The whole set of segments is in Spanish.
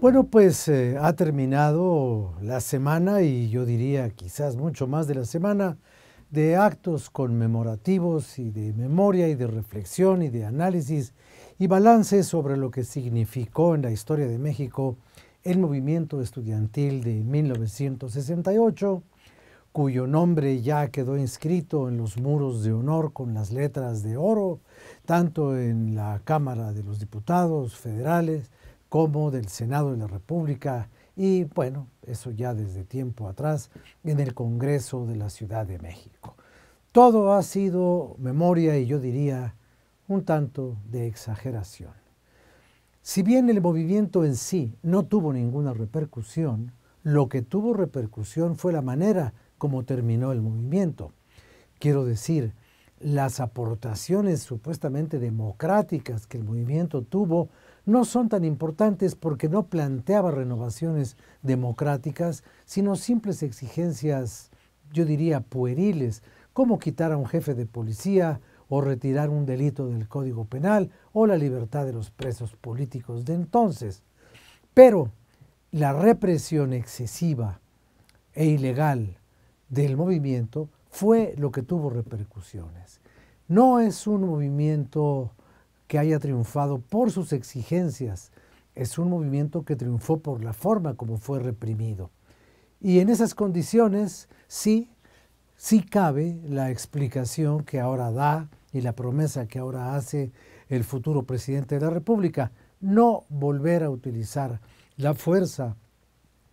Bueno, pues eh, ha terminado la semana y yo diría quizás mucho más de la semana de actos conmemorativos y de memoria y de reflexión y de análisis y balance sobre lo que significó en la historia de México el movimiento estudiantil de 1968 cuyo nombre ya quedó inscrito en los muros de honor con las letras de oro, tanto en la Cámara de los Diputados Federales como del Senado de la República y, bueno, eso ya desde tiempo atrás, en el Congreso de la Ciudad de México. Todo ha sido memoria y yo diría un tanto de exageración. Si bien el movimiento en sí no tuvo ninguna repercusión, lo que tuvo repercusión fue la manera como terminó el movimiento. Quiero decir, las aportaciones supuestamente democráticas que el movimiento tuvo no son tan importantes porque no planteaba renovaciones democráticas, sino simples exigencias, yo diría, pueriles, como quitar a un jefe de policía o retirar un delito del Código Penal o la libertad de los presos políticos de entonces. Pero la represión excesiva e ilegal del movimiento fue lo que tuvo repercusiones. No es un movimiento que haya triunfado por sus exigencias, es un movimiento que triunfó por la forma como fue reprimido. Y en esas condiciones sí, sí cabe la explicación que ahora da y la promesa que ahora hace el futuro presidente de la República, no volver a utilizar la fuerza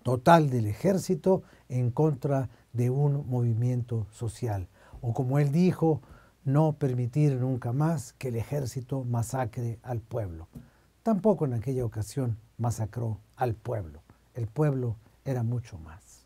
total del ejército en contra de un movimiento social. O como él dijo, no permitir nunca más que el ejército masacre al pueblo. Tampoco en aquella ocasión masacró al pueblo. El pueblo era mucho más.